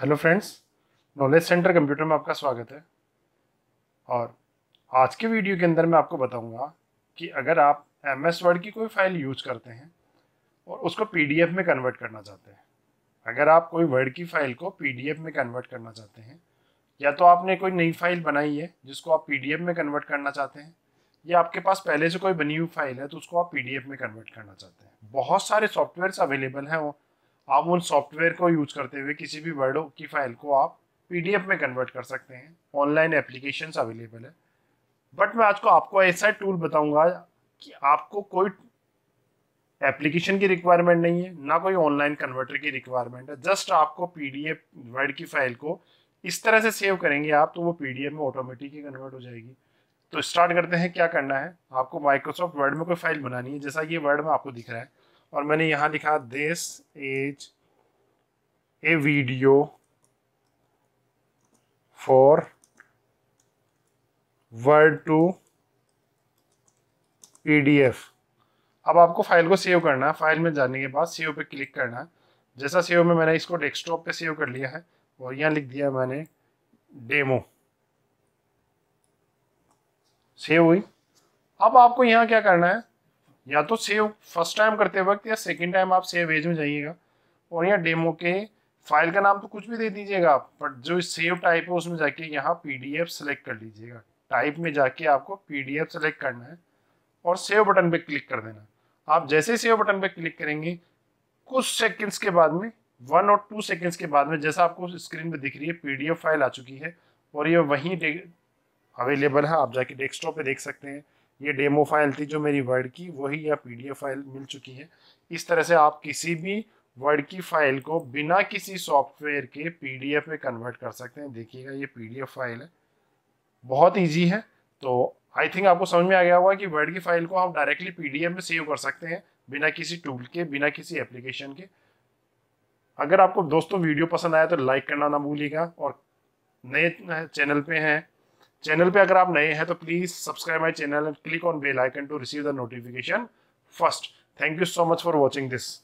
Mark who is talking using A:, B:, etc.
A: hello friends knowledge centre computer में आपका स्वागत है और आज के वीडियो के अंदर मैं आपको बताऊंगा कि अगर आप एम एस वर्ड की कोई फाइल यूज करते हैं और उसको पीडीएफ में कन्वर्ट करना चाहते हैं अगर आप कोई वर्ड की फाइल को पीडीएफ में कन्वर्ट करना चाहते हैं या तो आपने कोई नई फाइल बनाई है जिसको आप पी में कन्वर्ट करना चाहते हैं या आपके पास पहले से कोई बनी हुई फाइल है तो उसको आप पी में कन्वर्ट करना चाहते हैं बहुत सारे सॉफ्टवेयर अवेलेबल हैं वो आप उन सॉफ्टवेयर को यूज करते हुए किसी भी वर्ड की फाइल को आप पीडीएफ में कन्वर्ट कर सकते हैं ऑनलाइन एप्लीकेशन अवेलेबल है बट मैं आज को आपको ऐसा टूल बताऊंगा कि आपको कोई एप्लीकेशन की रिक्वायरमेंट नहीं है ना कोई ऑनलाइन कन्वर्टर की रिक्वायरमेंट है जस्ट आपको पीडीएफ वर्ड की फाइल को इस तरह से सेव करेंगे आप तो वो पीडीएफ में ऑटोमेटिकली कन्वर्ट हो जाएगी तो स्टार्ट करते हैं क्या करना है आपको माइक्रोसॉफ्ट वर्ड में कोई फाइल बनानी है जैसा ये वर्ड में आपको दिख रहा है और मैंने यहाँ लिखा this is a video for word to PDF अब आपको फाइल को सेव करना है फाइल में जाने के बाद सेव पे क्लिक करना है जैसा सेव में मैंने इसको डेस्कटॉप पे सेव कर लिया है और यहाँ लिख दिया मैंने डेमो सेव हुई अब आपको यहाँ क्या करना है या तो सेव फर्स्ट टाइम करते वक्त या सेकेंड टाइम आप सेव एज में जाइएगा और यहाँ डेमो के फाइल का नाम तो कुछ भी दे दीजिएगा आप बट जो सेव टाइप है उसमें जाके यहाँ पी डी एफ सेलेक्ट कर लीजिएगा टाइप में जाके आपको पी डी एफ सेलेक्ट करना है और सेव बटन पे क्लिक कर देना आप जैसे सेव बटन पे क्लिक करेंगे कुछ सेकंड्स के बाद में वन और टू सेकंड्स के बाद में जैसा आपको स्क्रीन पर दिख रही है एफ फाइल आ चुकी है और ये वहीं अवेलेबल है आप जाके डेस्कटॉप पर देख सकते हैं ये डेमो फाइल थी जो मेरी वर्ड की वही यह पी फाइल मिल चुकी है इस तरह से आप किसी भी वर्ड की फाइल को बिना किसी सॉफ्टवेयर के पी में कन्वर्ट कर सकते हैं देखिएगा ये पी फाइल है बहुत ईजी है तो आई थिंक आपको समझ में आ गया होगा कि वर्ड की फाइल को हम डायरेक्टली पी में सेव कर सकते हैं बिना किसी टूल के बिना किसी एप्लीकेशन के अगर आपको दोस्तों वीडियो पसंद आया तो लाइक करना ना भूलिएगा और नए चैनल पे हैं चैनल पे अगर आप नए हैं तो please subscribe my channel and click on bell icon to receive the notification first thank you so much for watching this